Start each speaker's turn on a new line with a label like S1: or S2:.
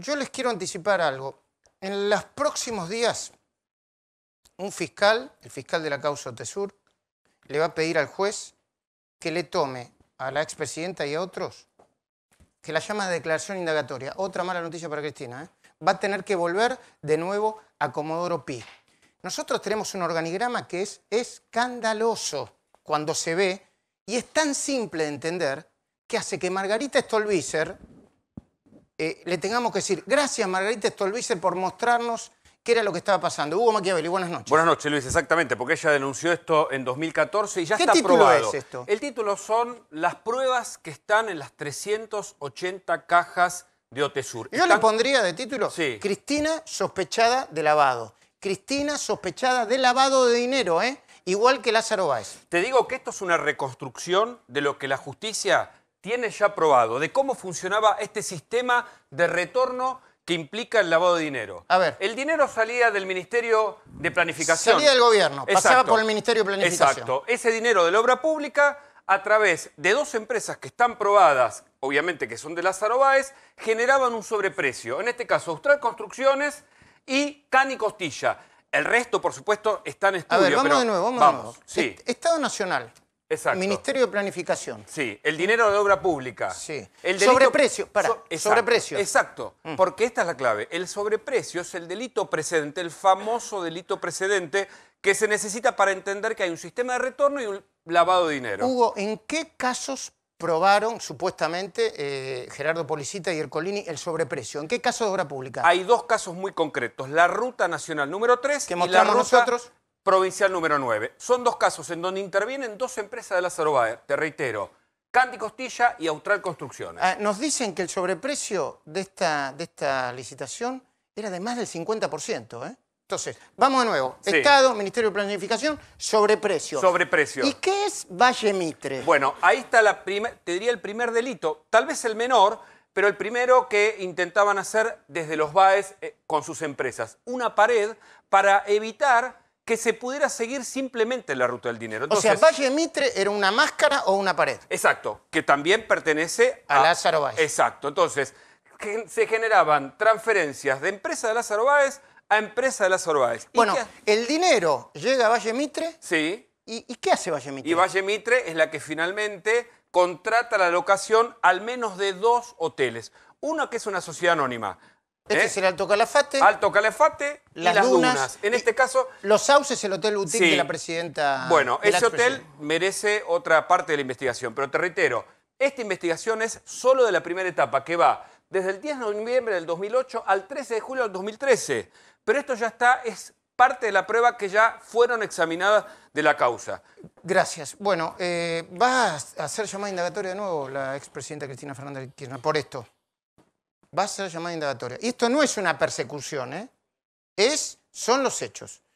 S1: Yo les quiero anticipar algo. En los próximos días, un fiscal, el fiscal de la causa Tesur, le va a pedir al juez que le tome a la expresidenta y a otros, que la llama de declaración indagatoria. Otra mala noticia para Cristina. ¿eh? Va a tener que volver de nuevo a Comodoro Pi. Nosotros tenemos un organigrama que es escandaloso cuando se ve y es tan simple de entender que hace que Margarita Stolbizer, eh, le tengamos que decir gracias Margarita Stolbizer por mostrarnos qué era lo que estaba pasando. Hugo y buenas noches.
S2: Buenas noches, Luis, exactamente, porque ella denunció esto en 2014 y ya ¿Qué título es esto? El título son las pruebas que están en las 380 cajas de Otesur. Yo le
S1: pondría de título sí. Cristina sospechada de lavado. Cristina sospechada de lavado de dinero, ¿eh? Igual que Lázaro Báez.
S2: Te digo que esto es una reconstrucción de lo que la justicia tiene ya probado de cómo funcionaba este sistema de retorno que implica el lavado de dinero. A ver. El dinero salía del Ministerio de Planificación. Salía del gobierno, pasaba por el Ministerio de Planificación. Exacto. Ese dinero de la obra pública, a través de dos empresas que están probadas, obviamente que son de Lázaro Báez, generaban un sobreprecio. En este caso, Austral Construcciones y Cani Costilla. El resto, por supuesto, está en estudio. A ver, vamos de nuevo, vamos, Estado Nacional. Exacto.
S1: Ministerio de Planificación.
S2: Sí, el dinero de obra pública. Sí. El Sobreprecio, para, sobreprecio. Exacto, mm. porque esta es la clave. El sobreprecio es el delito precedente, el famoso delito precedente que se necesita para entender que hay un sistema de retorno y un lavado de dinero.
S1: Hugo, ¿en qué casos probaron supuestamente eh, Gerardo Policita y Ercolini el sobreprecio. ¿En qué caso de obra pública?
S2: Hay dos casos muy concretos, la Ruta Nacional número 3 que y la Ruta nosotros? provincial número 9. Son dos casos en donde intervienen dos empresas de Lázaro Baer, te reitero, Candy Costilla y Austral Construcciones.
S1: Ah, nos dicen que el sobreprecio de esta, de esta licitación era de más del 50%. ¿eh?
S2: Entonces, vamos de nuevo. Estado,
S1: Ministerio de Planificación, sobreprecio. Sobreprecio. ¿Y qué es Valle Mitre?
S2: Bueno, ahí está la te el primer delito, tal vez el menor, pero el primero que intentaban hacer desde los BAES eh, con sus empresas. Una pared para evitar que se pudiera seguir simplemente la ruta del dinero. o sea, Valle
S1: Mitre era una máscara o una pared.
S2: Exacto, que también pertenece a, a Lázaro Báez. Exacto, entonces se generaban transferencias de empresa de Lázaro Báez a empresa de Lázaro Báez. Bueno, el
S1: dinero llega a Valle Mitre. Sí. ¿Y, ¿Y qué hace Valle Mitre? Y
S2: Valle Mitre es la que finalmente contrata la locación al menos de dos hoteles. Uno que es una sociedad anónima,
S1: este es ¿Eh? el Alto Calafate.
S2: Alto Calafate y las, dunas. En este caso...
S1: Los sauces, el hotel Boutique de la presidenta... Bueno, ese hotel
S2: merece otra parte de la investigación, pero te reitero, esta investigación es solo de la primera etapa, que va desde el 10 de noviembre del 2008 al 13 de julio del 2013. Pero esto ya está, es parte de la prueba que ya fueron examinadas de la causa.
S1: Gracias. Bueno, eh, ¿va a hacer llamada indagatoria de nuevo la expresidenta Cristina Fernández de Kirchner por esto? va a ser llamada indagatoria. Y esto no es una persecución, ¿eh? es, son los hechos.